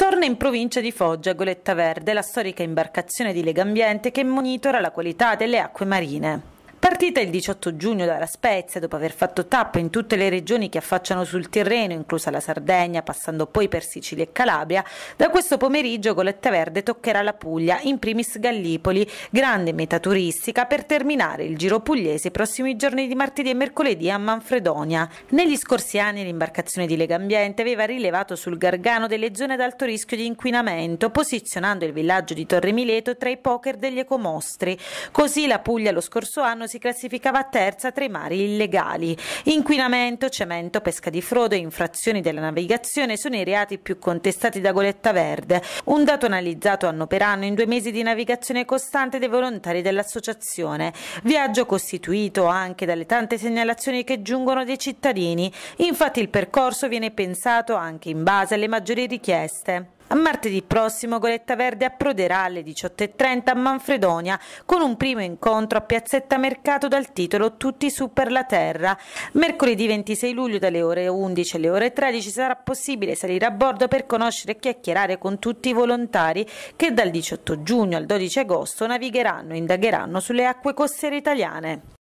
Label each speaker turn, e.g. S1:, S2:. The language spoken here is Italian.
S1: Torna in provincia di Foggia Goletta Verde, la storica imbarcazione di Legambiente che monitora la qualità delle acque marine partita il 18 giugno dalla Spezia, dopo aver fatto tappa in tutte le regioni che affacciano sul Tirreno, inclusa la Sardegna, passando poi per Sicilia e Calabria, da questo pomeriggio Goletta Verde toccherà la Puglia, in primis Gallipoli, grande meta turistica, per terminare il giro pugliese i prossimi giorni di martedì e mercoledì a Manfredonia. Negli scorsi anni l'imbarcazione di Lega Ambiente aveva rilevato sul Gargano delle zone ad alto rischio di inquinamento, posizionando il villaggio di Torre Mileto tra i poker degli ecomostri. Così la Puglia lo scorso anno si creò classificava terza tra i mari illegali. Inquinamento, cemento, pesca di frodo e infrazioni della navigazione sono i reati più contestati da Goletta Verde, un dato analizzato anno per anno in due mesi di navigazione costante dei volontari dell'associazione. Viaggio costituito anche dalle tante segnalazioni che giungono dai cittadini. Infatti il percorso viene pensato anche in base alle maggiori richieste. A martedì prossimo Goletta Verde approderà alle 18.30 a Manfredonia con un primo incontro a Piazzetta Mercato dal titolo Tutti su per la terra. Mercoledì 26 luglio dalle ore 11 alle ore 13 sarà possibile salire a bordo per conoscere e chiacchierare con tutti i volontari che dal 18 giugno al 12 agosto navigheranno e indagheranno sulle acque costiere italiane.